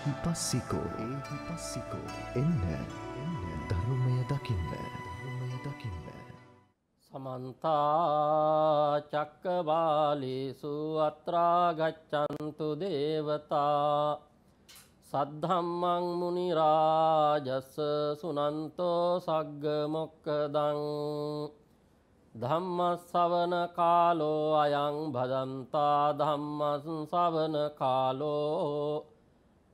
එහි පස්සිකෝ එහි පස්සිකෝ එන්න එන්න ධර්මය දකින්න ධර්මය දකින්න. සමන්තා චක්කවාලේසු අත්‍රාගච්ඡන්තු දේවතා සද්ධම්මං මුනි රාජස් සුනන්තෝ සග්ග මොක්කදං ධම්ම ශවන කාලෝ අයං භදන්තා ධම්ම ශවන කාලෝ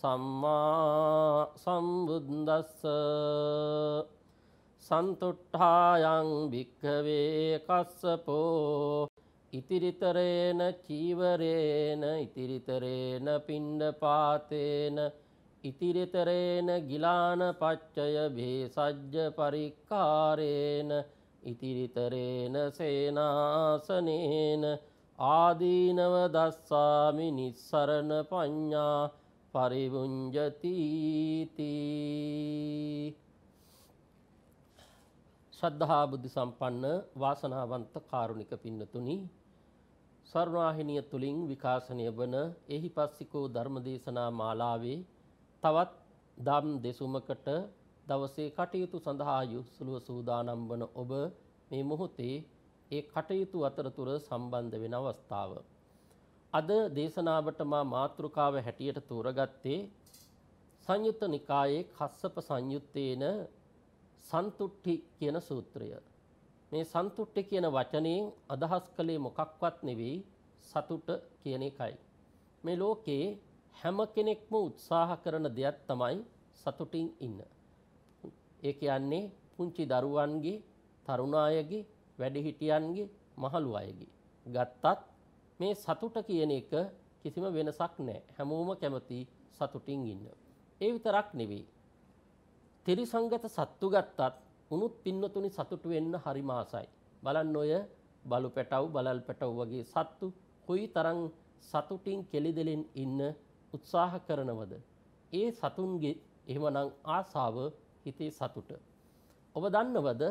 සම්මා සම්බුද්දස්ස සන්තුට්ඨායන් භික්ඛවේ කස්සපෝ ඉතිරිතරේන චීවරේන ඉතිරිතරේන පිණ්ඩ පාතේන ඉතිරිතරේන ගිලාන පච්චය භේසජ්ජ පරික්කාරේන ඉතිරිතරේන සේනාසනේන ආදීනව දස්සාමි නිස්සරණ පඤ්ඤා පරිවුංජතිති ශ්‍රද්ධා බුද්ධ සම්පන්න වාසනාවන්ත කාරුණික පින්නතුනි සර්වාහිනිය තුලින් විකාශනය වන එහිපස්සිකෝ ධර්මදේශනා මාලාවේ තවත් ධම් දෙසුමකට දවසේ කටයුතු සඳහා යොසුලුව සූදානම් වන ඔබ මේ මොහොතේ ඒ කටයුතු අතරතුර සම්බන්ධ වෙන අවස්ථාව අද දේශනාවට මා මාතෘකාව හැටියට තෝරගත්තේ සංයුත්ත නිකායේ කස්සප සංයුත්තේන සන්තුට්ටි කියන සූත්‍රය. මේ සන්තුට්ටි කියන වචනයෙන් අදහස් කළේ මොකක්වත් නෙවෙයි සතුට කියන එකයි. මේ ලෝකේ හැම කෙනෙක්ම උත්සාහ කරන දෙයක් තමයි සතුටින් ඉන්න. ඒ කියන්නේ පුංචි දරුවන්ගේ, තරුණ අයගේ, වැඩිහිටියන්ගේ, මහලු අයගේ. ගත්තත් මේ සතුට කියන එක කිසිම වෙනසක් නැහැ. හැමෝම කැමති සතුටින් ඉන්න. ඒ විතරක් නෙවෙයි. ත්‍රිසංගත සත්තු ගත්තත් උනුත් පින්නතුනි සතුටු වෙන්න හරිම ආසයි. බලන්න ඔය බලු පැටව් බලල් පැටව් වගේ සත්තු කොයි තරම් සතුටින් කෙලිදෙලෙන් ඉන්න උත්සාහ කරනවද? ඒ සතුන්ගේ එහෙමනම් ආසාව හිතේ සතුට. ඔබ දන්නවද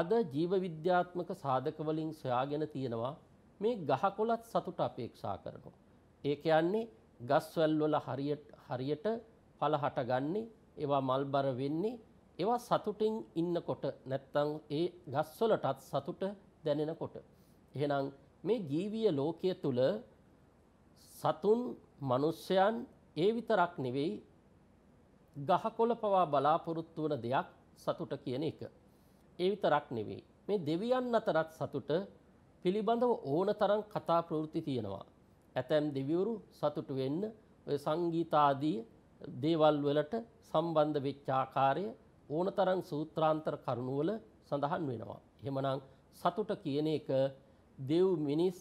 අද ජීව විද්‍යාත්මක සාධක වලින් සොයාගෙන තියෙනවා මේ ගහකොළත් සතුට අපේක්ෂා කරනවා. ඒ කියන්නේ ගස්වැල් වල හරියට හරියට පළ හටගන්නේ, ඒවා මල්බර වෙන්නේ, ඒවා සතුටින් ඉන්නකොට නැත්තම් ඒ ගස්වලටත් සතුට දැනෙනකොට. එහෙනම් මේ ජීවීය ලෝකයේ තුල සතුන්, මිනිසයන් ඒ විතරක් නෙවෙයි ගහකොළ පවා බලාපොරොත්තු වන දෙයක් සතුට කියන එක. ඒ විතරක් නෙවෙයි. මේ දෙවියන් අතරත් සතුට පිළිබඳව ඕන තරම් කතා ප්‍රවෘත්ති තියෙනවා. ඇතැම් දෙවිවරු සතුටු වෙන්න ඔය සංගීතාදී දේවල් වලට සම්බන්ධ වෙච්ච ආකාරය ඕනතරම් සූත්‍රාන්තර කරුණුවල සඳහන් වෙනවා. එහෙමනම් සතුට කියන එක දෙව් මිනිස්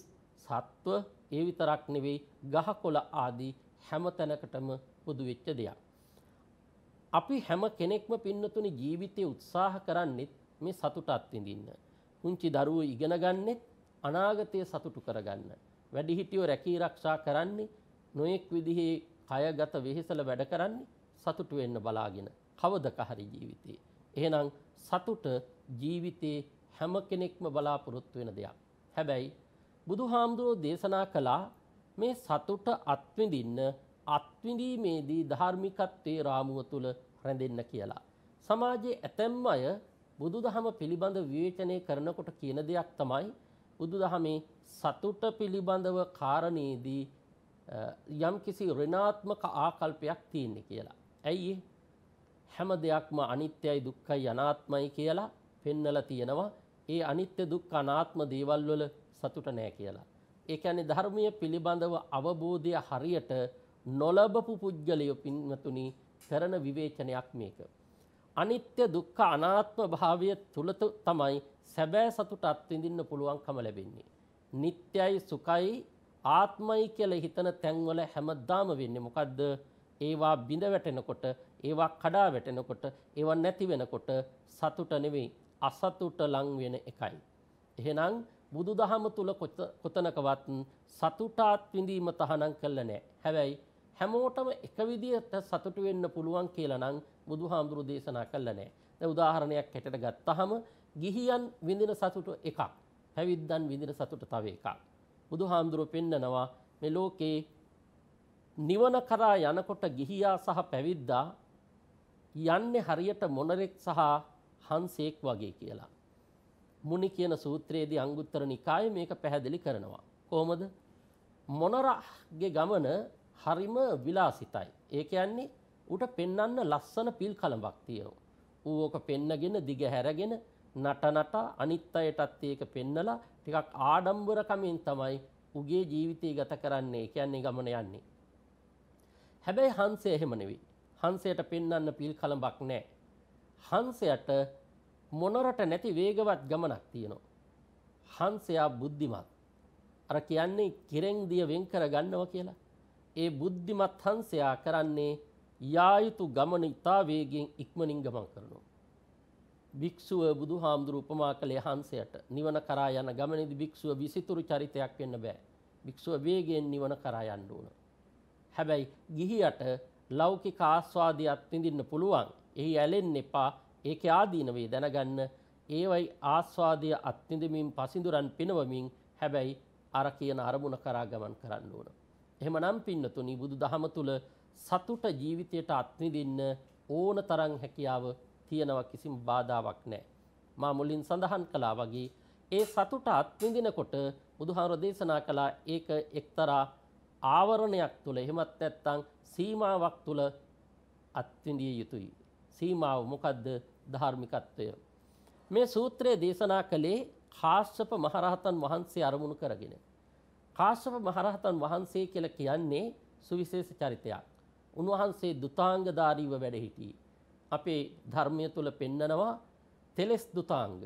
සත්ව ඒ විතරක් නෙවෙයි ගහකොළ ආදී හැම තැනකටම පොදු වෙච්ච දෙයක්. අපි හැම කෙනෙක්ම පින්නතුනි ජීවිතේ උත්සාහ කරන්නේ මේ සතුට අත්විඳින්න. පුංචි දරුවෝ ඉගෙන ගන්නෙත් අනාගතය සතුටු කරගන්න. වැඩිහිටියෝ රැකී රක්ෂා කරන්නේ නොයෙක් විදිහේ කයගත වෙහෙසල වැඩ කරන්නේ සතුටු වෙන්න බලාගෙන කවදක හරි ජීවිතේ. එහෙනම් සතුට ජීවිතේ හැම කෙනෙක්ම බලාපොරොත්තු වෙන දෙයක්. හැබැයි බුදුහාමුදුරෝ දේශනා කළා මේ සතුට අත්විඳින්න අත්විඳීමේදී ධාර්මිකත්වයේ රාමුව තුල රැඳෙන්න කියලා. සමාජයේ ඇතැම් අය බුදුදහම පිළිබඳ විවේචනය කරනකොට කියන දෙයක් තමයි බුදුදහමේ සතුට පිළිබඳව කාරණේදී යම්කිසි ඍණාත්මක ආකල්පයක් තියෙන්නේ කියලා. ඇයි හැම දෙයක්ම අනිත්‍යයි දුක්ඛයි අනාත්මයි කියලා පෙන්නලා තියෙනවා. ඒ අනිත්‍ය දුක්ඛ අනාත්ම දේවල් වල සතුට නැහැ කියලා. ඒ කියන්නේ ධර්මීය පිළිබඳව අවබෝධය හරියට නොලබපු පුද්ගලයෝ පින්වතුනි කරන විවේචනයක් මේක. අනිත්‍ය දුක්ඛ අනාත්ම භාවය තුල තමයි සැබෑ සතුට අත්විඳින්න පුළුවන්කම ලැබෙන්නේ. නිට්යයි සුඛයි ආත්මයි කියලා හිතන තැන්වල හැමදාම වෙන්නේ මොකද්ද? ඒවා බිඳ වැටෙනකොට, ඒවා කඩා වැටෙනකොට, ඒවා නැති වෙනකොට සතුට නෙවෙයි අසතුට ලං වෙන එකයි. එහෙනම් බුදුදහම තුල කොතනකවත් සතුටාත් විඳීම තහනම් කළ නැහැ. හැබැයි හැමෝටම එක විදිහට සතුටු වෙන්න පුළුවන් කියලා නම් බුදු හාමුදුරු දේශනා කල්ල නෑ. ද උදාහරණයක් හැටට ගත්තහම ගිහියන් විඳින සතුට එකක් පැවිද්දන් විඳින සතුට තව එකක්. බුදු හාමුදුරුව පෙන්නනවා මෙ ලෝකයේ නිවන කරා යනකොට ගිහියා සහ පැවිද්දා යන්නේ හරියට මොනරෙක් සහ හන්සේක් වගේ කියලා. මුනි කියන සූත්‍රයේදී අංගුත්තර නිකාය මේක පැහැදිලි කරනවා. කොහොමද? මොනරගේ ගමන හරිම විලාසිතයි. ඒ කියන්නේ ඌට පෙන්වන්න ලස්සන පිල් කලඹක් තියෙනවා. ඌ ඕක පෙන්නගෙන දිග හැරගෙන නට නට අනිත් අයටත් ඒක පෙන්නලා ටිකක් ආඩම්බරකමින් තමයි උගේ ජීවිතය ගත කරන්නේ කියන්නේ ගමන යන්නේ. හැබැයි හංසය එහෙම නෙවෙයි. හංසයට පෙන්වන්න පිල් කලඹක් නැහැ. හංසයට මොනරට නැති වේගවත් ගමනක් තියෙනවා. හංසයා බුද්ධිමත්. අර කියන්නේ කෙරෙන් දිය වෙන් කර ගන්නවා කියලා. ඒ බුද්ධිමත් හංසයා කරන්නේ යා යුතු ගමන ඉතා වේගෙන් ඉක්මනින් ගමන් කරනවා. භික්ෂුව බුදු හාමුදුරු උපමා කළේ හංසයට නිවන කරා යන ගමනේදී භික්ෂුව විසිතුරු චරිතයක් වෙන්න බෑ. භික්ෂුව වේගයෙන් නිවන කරා යන්න ඕන. හැබැයි ගිහියට ලෞකික ආස්වාදයක් විඳින්න පුළුවන්. එහි ඇලෙන්න එපා. ඒකේ ආදීනවේ දැනගන්න. ඒවයි ආස්වාදය අත්විඳමින් පසිඳුරන් පිනවමින් හැබැයි අර කියන අරමුණ කරා ගමන් කරන්න ඕන. එහෙමනම් පින්නතුනි බුදු දහම තුල සතුට ජීවිතයට අත්විඳින්න ඕන තරම් හැකියාව තියෙනවා කිසිම බාධාවක් නැහැ. මා මුලින් සඳහන් කළා වගේ ඒ සතුට අත්විඳිනකොට බුදුහාමුදුර දේශනා කළා ඒක එක්තරා ආවරණයක් තුල එහෙමත් නැත්නම් සීමාවක් තුල අත්විඳිය යුතුයි. සීමාව මොකද්ද? ධාර්මිකත්වය. මේ සූත්‍රය දේශනා කළේ කාශ්‍යප මහරහතන් වහන්සේ අරමුණු කරගෙන. කාශ්‍යප මහරහතන් වහන්සේ කියලා කියන්නේ සුවිශේෂ චරිතයක්. උන්වහන්සේ දුතාංගධාරීව වැඩ සිටියේ. අපේ ධර්මය තුල පෙන්නනවා තෙලස් දුතාංග.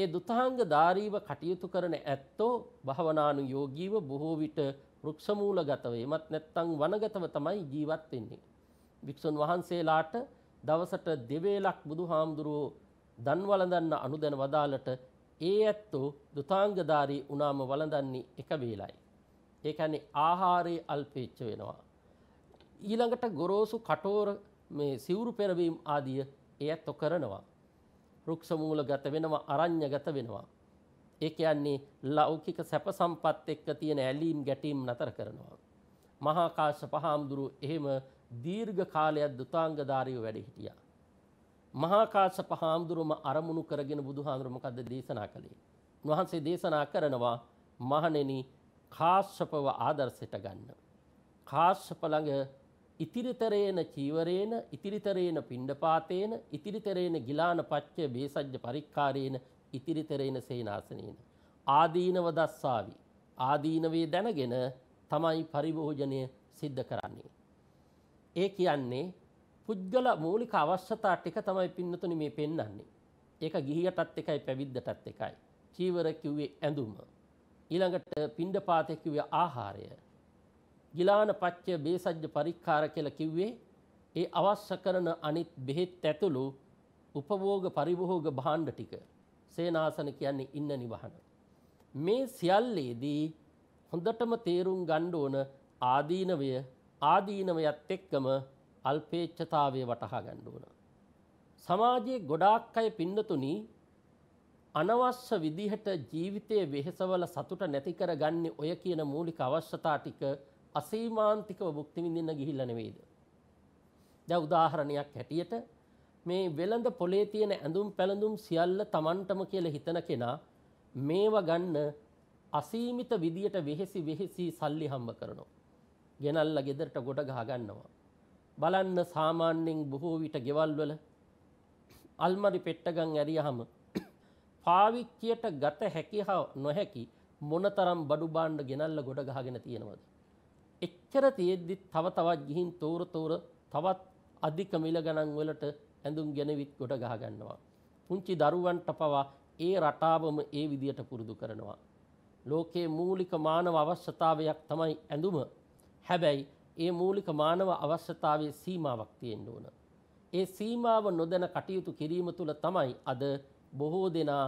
ඒ දුතාංගධාරීව කටයුතු කරන ඇත්තෝ භවනානුයෝගීව බොහෝ විට වෘක්ෂමූලගතව එමත් නැත්නම් වනගතව තමයි ජීවත් වෙන්නේ. වික්ෂුන් වහන්සේලාට දවසට දෙවේලක් බුදුහාමුදුරුවෝ දන් වළඳන්න අනුදැන වදාලට ඒ ඇත්තෝ දුතාංගධාරී උනාම වළඳන්නේ එක වේලයි. ඒ කියන්නේ ආහාරයේ අල්පේච්ච වෙනවා. ඊළඟට ගොරෝසු කටෝර මේ සිවුරු පෙරවීම් ආදිය ඒ ඇත්තො කරනවා. රුක්ෂමූල ගත වෙනවා අරං්්‍ය ගත වෙනවා. ඒ කියන්නේ ලෞකික සැප සම්පත් එක්ක තියෙන ඇලීම් ගැටීම් නතර කරනවා. මහාකාශ පහාමුදුරු එහෙම දීර්ඝ කාලයක් දුතාංගධාරීව වැඩ හිටියා. මහාකාශ පහාමුදුරුම අරමුණු කරගෙන බුදුහාමුදුරු මොකද්ද දේශනා කළේ? වහන්සේ දේශනා කරනවා මහණෙනි කාශ්‍යපව ආදර්ශයට ගන්න. කාශ්‍යප ළඟ ඉතිරිතරේන චීවරේන ඉතිරිතරේන පිණ්ඩපාතේන ඉතිරිතරේන ගිලාන පච්චය බේසජ්්‍ය පරික්කාරේන ඉතිරිතරේන සේනාසනේන. ආදීනව දස්සාවි. ආදීනවේ දැනගෙන තමයි පරිභෝජනය සිද්ධ කරන්නේ. ඒ කියන්නේ පුද්ගල මූලික අවශ්‍යතා ටික තමයි පින්නතුනි මේ පෙන්වන්නේ. ඒක ගිහියටත් එකයි පැවිද්දටත් එකයි. චීවර කිව්වේ ඇඳුම. ඊළඟට පිණ්ඩපාතය කිව්වේ ආහාරය. ගිලාන පච්චය බේසජ්්‍ය පරික්කාර කියලා කිව්වේ ඒ අවශ්‍ය කරන අනිත් බෙහෙත් ඇතුළු උපභෝග පරිභෝග භාණ්ඩ ටික සේනාසන කියන්නේ ඉන්න නිවහන. මේ සියල්ලේදී හොඳටම තේරුම් ගණ්ඩ ඕන ආදීනවය ආදීනවයත් එක්කම අල්පේච්චතාවය වටහා ගණ්ඩ ඕන. සමාජයේ ගොඩාක් අය පින්නතුනි අනවශ්‍ය විදිහට ජීවිතය වෙහෙසවල සතුට නැතිකර ගන්න ඔය කියන මූලික අවශ්‍යතා ටික අසීමාන්තිකව භුක්ති විඳින්න ගිහිල්ලා නෙවෙයිද? දැන් උදාහරණයක් හැටියට මේ වෙළඳ පොලේ තියෙන ඇඳුම් පැළඳුම් සියල්ල Tamanටම කියලා හිතන කෙනා මේව ගන්න අසීමිත විදියට වෙහෙසි වෙහෙසි සල්ලි හම්බ කරනවා. ගෙනල්ලා ගෙදරට ගොඩ ගහ ගන්නවා. බලන්න සාමාන්‍යයෙන් බොහෝ විට ගෙවල් වල අල්මරි පෙට්ටගම් ඇරියහම පාවිච්චියට ගත හැකි හා නොහැකි මොනතරම් බඩු බාණ්ඩ ගෙනල්ලා ගොඩ ගහගෙන තියෙනවද? එච්චර තියෙද්දි තව තවත් ගිහින් තෝර තෝර තවත් අධික මිල ගණන් වලට ඇඳුම් ගෙනවිත් ගොඩ ගහ ගන්නවා. පුංචි දරුවන්ට පවා ඒ රටාවම ඒ විදියට පුරුදු කරනවා. ලෝකයේ මූලික මානව අවශ්‍යතාවයක් තමයි ඇඳුම. හැබැයි ඒ මූලික මානව අවශ්‍යතාවයේ සීමාවක් තියෙන්න ඕන. ඒ සීමාව නොදැන කටයුතු කිරීම තුළ තමයි අද බොහෝ දෙනා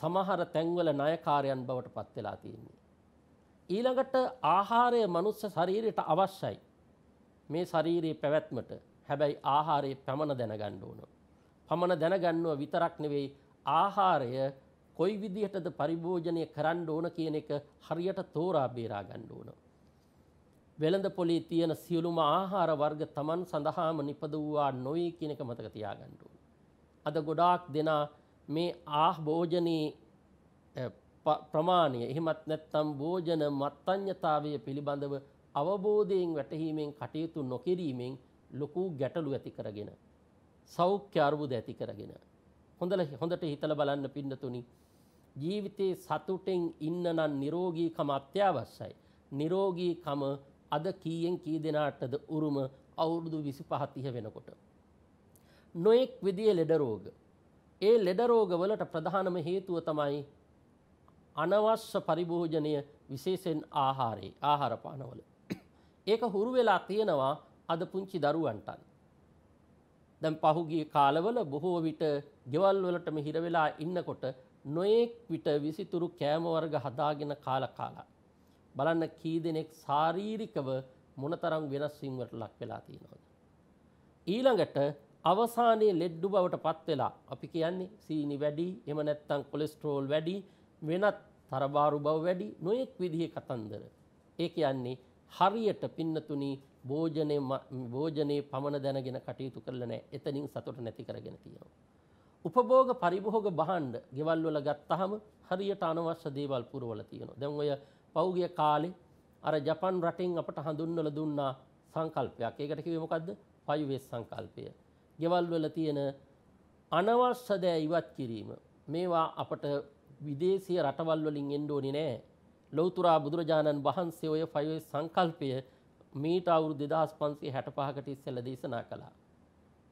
සමහර තැන්වල ණයකාරයන් බවට පත් වෙලා තියෙන්නේ. ඊළඟට ආහාරය මනුස්ස ශරීරයට අවශ්‍යයි. මේ ශරීරයේ පැවැත්මට හැබැයි ආහාරයේ පැමණ දැනගන්න ඕන. පමණ දැනගන්නුව විතරක් නෙවෙයි ආහාරය කොයි විදිහටද පරිභෝජනය කරන්න ඕන කියන එක හරියට තෝරා බේරා ගන්න ඕන. වෙළඳ පොලේ තියෙන සියලුම ආහාර වර්ග Taman සඳහාම නිපද වූවා නොවේ කියන එක මතක තියාගන්න ඕන. අද ගොඩාක් දෙනා මේ ආහ භෝජනයේ ප්‍රමාණය එහෙමත් නැත්නම් භෝජන මත්ඤ්‍යතාවය පිළිබඳව අවබෝධයෙන් වැටහීමෙන් කටයුතු නොකිරීමෙන් ලොකු ගැටලු ඇති කරගෙන සෞඛ්‍ය අර්බුද ඇති කරගෙන හොඳල හොඳට හිතලා බලන්න පින්නතුනි ජීවිතේ සතුටෙන් ඉන්න නම් නිරෝගීකම අත්‍යවශ්‍යයි නිරෝගීකම අද කීයෙන් කී දෙනාටද උරුම අවුරුදු 25 30 වෙනකොට නොඑක් විදිය ලෙඩ රෝග ඒ ලෙඩ රෝග වලට ප්‍රධානම හේතුව තමයි අනවශ්‍ය පරිභෝජනය විශේෂයෙන් ආහාරේ ආහාර පානවල. ඒක හුරු වෙලා තියෙනවා අද පුංචි දරුවන්ටත්. දැන් පහුගිය කාලවල බොහෝ විට ගෙවල් වලටම හිර වෙලා ඉන්නකොට නොඑක් විට විසිතුරු කෑම වර්ග හදාගෙන කාලා කාලා බලන්න කී දෙනෙක් ශාරීරිකව මොනතරම් වෙනස් වීමකට ලක් වෙලා තියෙනවද ඊළඟට අවසානයේ ලෙඩ බවට පත් වෙලා අපි කියන්නේ සීනි වැඩි එහෙම නැත්නම් කොලෙස්ටරෝල් වැඩි වෙනත් තරබාරු බව වැඩි නොයෙක් විදිහේ කතන්දර. ඒ කියන්නේ හරියට පින්නතුනි භෝජනේ භෝජනේ පමණ දැනගෙන කටයුතු කරලා නැහැ. එතනින් සතුට නැති කරගෙන තියෙනවා. උපභෝග පරිභෝග බහණ්ඩ ගෙවල් වල ගත්තාම හරියට අනවශ්‍ය දේවල් පුරවලා තියෙනවා. දැන් ඔය පෞගිය කාලේ අර ජපන් රටින් අපට හඳුන්වලා දුන්නා සංකල්පයක්. ඒකට කිව්වේ මොකද්ද? පයුවේස් සංකල්පය. ගෙවල් වල තියෙන අනවශ්‍ය දෑ ඉවත් කිරීම. මේවා අපට විදේශීය රටවල් වලින් එන්න ඕනේ නෑ. ලෞතුරා බුදුරජාණන් වහන්සේ ඔය ෆයිවේ සංකල්පය මීට අවුරුදු 2565කට ඉස්සෙල්ලා දේශනා කළා.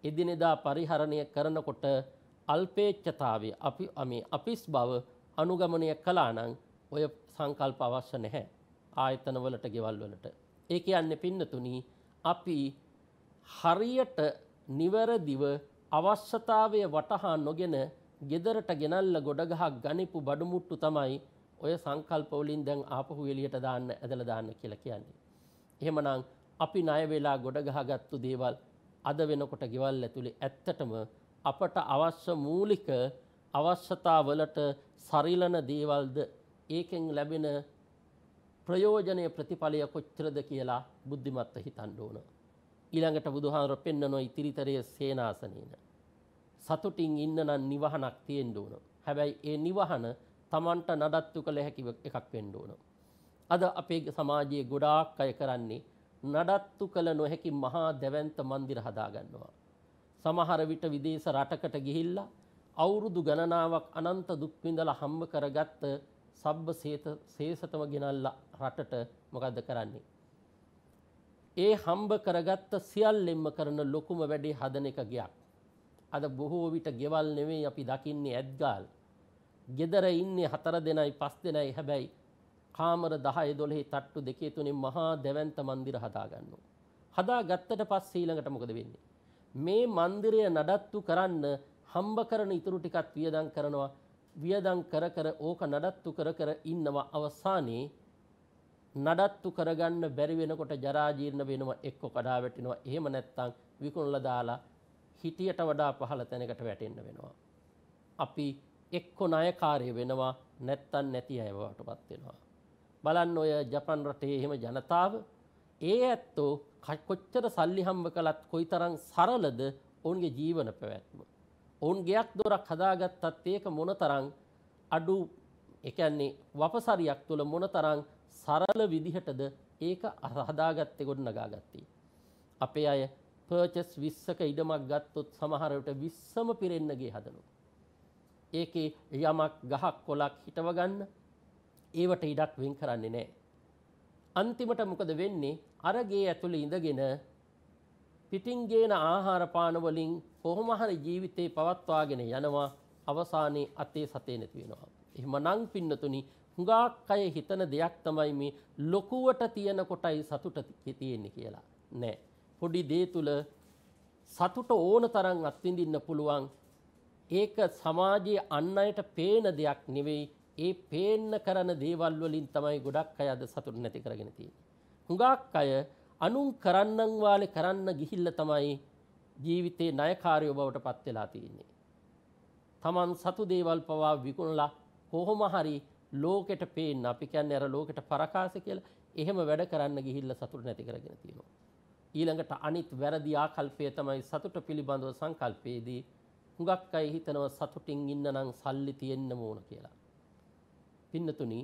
එදිනෙදා පරිහරණය කරනකොට අල්පේච්ඡතාවය අපි මේ අපිස් බව අනුගමනය කළා නම් ඔය සංකල්ප අවශ්‍ය නැහැ. ආයතන වලට, ගෙවල් වලට. ඒ කියන්නේ පින්නතුණි අපි හරියට නිවැරදිව අවශ්‍යතාවය වටහා නොගෙන ගෙදරට ගෙනල්ල ගොඩගහක් ගනිපු බඩුමුට්ටු තමයි ඔය සංකල්පවලින් දැන් ආපහු එලියට දාන්න ඇදලා දාන්න කියලා කියන්නේ. එහෙමනම් අපි ණය වෙලා ගොඩගහගත්තු දේවල් අද වෙනකොට ගෙවල් ඇතුලේ ඇත්තටම අපට අවශ්‍ය මූලික අවශ්‍යතාවලට සරිලන දේවල්ද ඒකෙන් ලැබෙන ප්‍රයෝජනය ප්‍රතිඵලය කොච්චරද කියලා බුද්ධිමත්ව හිතන්න ඕන. ඊළඟට බුදුහාමර පෙන්නන ඉතිරිතරයේ සේනාසනේන සතුටින් ඉන්න නම් නිවහනක් තියෙන්න ඕන. හැබැයි ඒ නිවහන Tamanට නඩත්තු කළ හැකි එකක් වෙන්න ඕන. අද අපේ සමාජයේ ගොඩාක් අය කරන්නේ නඩත්තු කළ නොහැකි මහා දැවැන්ත મંદિર හදාගන්නවා. සමහර විට විදේශ රටකට ගිහිල්ලා අවුරුදු ගණනාවක් අනන්ත දුක් විඳලා හම්බ කරගත්ත සබ්බ සේත සේසතම ගෙනල්ලා රටට මොකද්ද කරන්නේ? ඒ හම්බ කරගත්ත සියල්ලෙන්ම කරන ලොකුම වැඩේ හදන එක ගියක්. අද බොහෝ විට ගෙවල් නෙවෙයි අපි දකින්නේ ඇත්ගාල්. ගෙදර ඉන්නේ හතර දෙනයි පස් දෙනයි හැබැයි කාමර දහය දොළෙහි තට්ටු දෙකේ තුනේ මහා දැවන්ත මන්දිර හදාගන්න. හදා ගත්තට පස් ඊළඟට මොකද වෙන්නේ. මේ මන්දිරය නඩත්තු කරන්න හම්බ කරන ඉතුරු ටිකත් වියදං කරනවා වියදං කර කර ඕක නඩත්තු කර කර ඉන්නවා අවසානයේ නඩත්තු කරගන්න බැරි වෙනකොට ජරාජීර්ණ වෙනවා එක්ක කඩා වැටෙනවා එහෙම නැත්නම් විකුණලා දාලා හිටියට වඩා පහළ තැනකට වැටෙන්න වෙනවා. අපි එක්කො නයකාරය වෙනවා නැත්තන් නැති අයවට පත්වෙනවා. බලන්න ඔය ජපන් රටේ එහෙම ජනතාව ඒ ඇත්තෝ කොච්චර සල්ලි හම්බ කළත් කොයි තරං සරලද ඔවුන්ගේ ජීවන පැවැත්ම. ඔවුන් ගයක් දොරක් හදාගත්තත් ඒක මොනතරං අඩු එකන්නේ වපසරියක් තුළ මොනතරං සරල විදිහටද ඒක අහදාගත්තේ ගොඩ නගාගත්තේ. අපේ අය පර්චස් 20ක ඉඩමක් ගත්තොත් සමහර විට 20ම පිරෙන්න ගේ හදනවා. ඒකේ යමක් ගහක් කොලක් හිටව ගන්න ඒවට ඉඩක් වෙන් කරන්නේ නැහැ. අන්තිමට මොකද වෙන්නේ? අර ගේ ඇතුළේ ඉඳගෙන පිටින් ගේන ආහාර පාන වලින් කොහොම හරි ජීවිතේ පවත්වාගෙන යනවා අවසානයේ අතේ සතේ නැති වෙනවා. එහෙමනම් පින්නතුනි හුඟක් අය හිතන දෙයක් තමයි මේ ලොකුවට තියෙන කොටයි සතුට තියෙන්නේ කියලා. නෑ. පොඩි දේ තුල සතුට ඕන තරම් අත්විඳින්න පුළුවන්. ඒක සමාජයේ අන් අයට පේන දෙයක් නෙවෙයි. ඒ පේන්න කරන දේවල් වලින් තමයි ගොඩක් අය අද සතුට නැති කරගෙන තියෙන්නේ. හුඟක් අය අනුන් කරන්නන් වාලේ කරන්න ගිහිල්ලා තමයි ජීවිතේ ණයකාරයෝ බවට පත් වෙලා තියෙන්නේ. Taman සතු දේවල් පවා විකුණලා කොහොම හරි ලෝකෙට පේන්න අපි කියන්නේ අර ලෝකෙට පරකාස කියලා එහෙම වැඩ කරන්න ගිහිල්ලා සතුට නැති කරගෙන තියෙනවා. ඊළඟට අනිත් වැරදි ආකල්පය තමයි සතුට පිළිබඳව සංකල්පයේදී හුඟක් අය හිතනවා සතුටින් ඉන්න නම් සල්ලි තියෙන්න ඕන කියලා. පින්නතුනි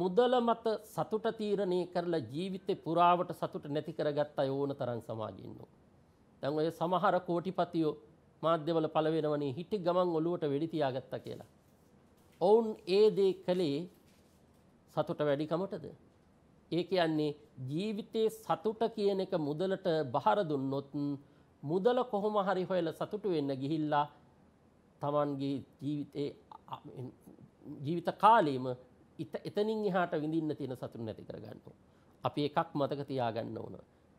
මුදල මත සතුට තීරණය කරලා ජීවිතේ පුරාවට සතුට නැති කරගත්ත අය ඕන තරම් සමාජෙ ඉන්නවා. දැන් ඔය සමහර කෝටිපතියෝ මාධ්‍යවල පළ වෙනවනේ හිටි ගමන් ඔලුවට වෙඩි තියාගත්තා කියලා. ඔවුන් ඒ දේ කළේ සතුට වැඩිකමටද? ඒ කියන්නේ ජීවිතේ සතුට කියන එක මුදලට බහර දුන්නොත් මුදල කොහොම හරි හොයලා සතුට වෙන්න ගිහිල්ලා Tamanගේ ජීවිතේ ජීවිත කාලෙම එතනින් එහාට විඳින්න තියෙන සතුට නැති කරගන්න අපි එකක් මතක තියාගන්න ඕන.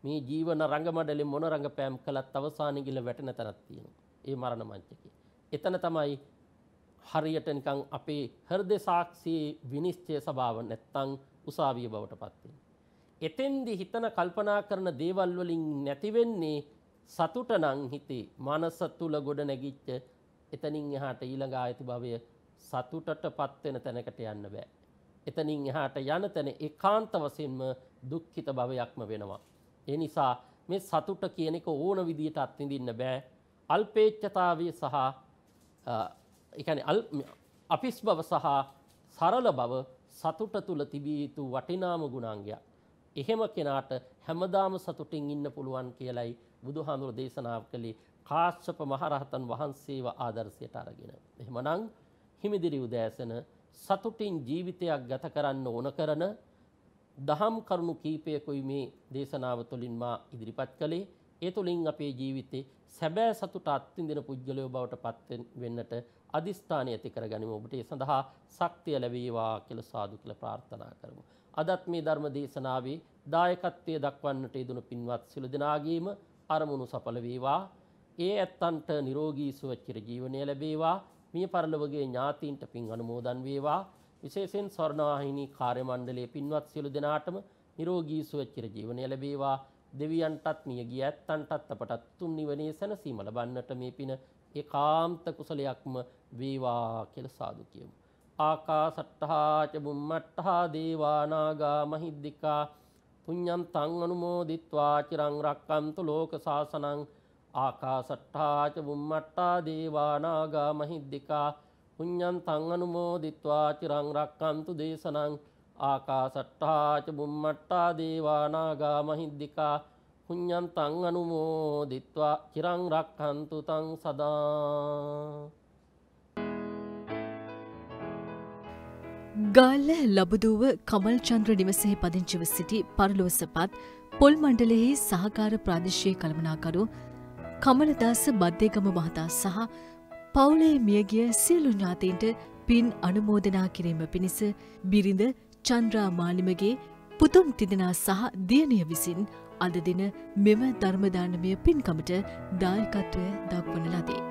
මේ ජීවන රංගමඩලෙ මොන රංගපෑම් කළත් අවසානයේ ගිල වැටෙන තැනක් තියෙනවා. ඒ මරණ මංචකේ. එතන තමයි හරියට නිකන් අපේ හෘද සාක්ෂි විනිශ්චය සභාව නැත්තම් උසාවිය බවට පත්වෙන. එතෙන්දි හිතන කල්පනා කරන දේවල් වලින් නැතිවෙන්නේ සතුට නං හිතේ මනස තුළ ගොඩ නැගිච්ච එතනින් එහාට ඊළඟ ආයති භවය සතුටට පත්වෙන තැනකට යන්න බෑ. එතනින් එහාට යන තැන ඒකාන්ත වශයෙන්ම දුක්ඛිත භවයක්ම වෙනවා. ඒ නිසා මේ සතුට කියන එක ඕන විදිහට අත්විඳින්න බෑ. අල්පේච්ඡතාවය සහ ඒ කියන්නේ අල්පිස් බව සහ සරල බව සතුට තුළ තිබිය යුතු වටිනාම ගුණාංගයක්. එහෙම කෙනාට හැමදාම සතුටින් ඉන්න පුළුවන් කියලයි බුදුහාඳුර දේශනාව කළේ කාශ්‍යප මහරහතන් වහන්සේව ආදර්ශයට අරගෙන. එහෙමනම් හිමිදිරි උදෑසන සතුටින් ජීවිතයක් ගත කරන්න ඕන කරන දහම් කරුණු කීපයකුයි මේ දේශනාව තුළින් මා ඉදිරිපත් කළේ. ඒ තුළින් අපේ ජීවිතේ සැබෑ සතුට අත්විඳින පුද්ගලයෝ බවට පත් වෙන්නට අදිස්ථානය ඇති කරගනිමු. ඔබට ඒ සඳහා ශක්තිය ලැබේවා කියලා සාදු කියලා ප්‍රාර්ථනා කරමු. අදත් මේ ධර්ම දේශනාවේ දායකත්වයේ දක්වන්නට යෙදුණු පින්වත් සිළු දෙනාගේම අරමුණු සඵල වේවා. ඒ ඇත්තන්ට නිරෝගී සුව චිර ජීවනය ලැබේවා. මිය පරලොවගේ ඥාතීන්ට පින් අනුමෝදන් වේවා. විශේෂයෙන් ස්වර්ණවාහිනී කාර්ය මණ්ඩලයේ පින්වත් සිළු දෙනාටම නිරෝගී සුව චිර ජීවනය ලැබේවා. දෙවියන්ටත් මියගිය ඇත්තන්ටත් අපටත් තුන් නිවනේ සැනසීම ලබන්නට මේ පින ඒකාන්ත කුසලයක්ම වේවා කියලා සාදු කියමු. ආකාසට්ඨා ච බුම්මට්ඨා දේවානාගා මහිද්దికා පුඤ්ඤං තං අනුමෝදිත්වා චිරං රක්කන්තු ලෝක සාසනං ආකාසට්ඨා ච බුම්මට්ඨා දේවානාගා මහිද්దికා පුඤ්ඤං තං අනුමෝදිත්වා චිරං රක්කන්තු දේශනං ආකාසට්ටාච බුම්මට්ටා දේවානාගා මහිද්దికා පුඤ්ඤන්තං අනුමෝදිත්වා චිරං රක්ඛන්තු තං සදා ගාල්ල ලබදුව කමල් චන්ද්‍ර නිවසෙහි පදිංචිව සිටි පරලෝසපත් පොල් මණ්ඩලෙහි සහකාර ප්‍රාදේශීය කළමනාකරු කමලදාස බද්දේගම මහතා සහ පවුලේ මියගිය සියලු ඥාතීන්ට පින් අනුමෝදනා කිරීම පිණිස බිරිඳ චන්ද්‍රා මාලිමගේ පුතුන් තිදෙනා සහ දියණිය විසින් අද දින මෙම ධර්මදානමය පින්කමට දායකත්වය දක්වන ලදී.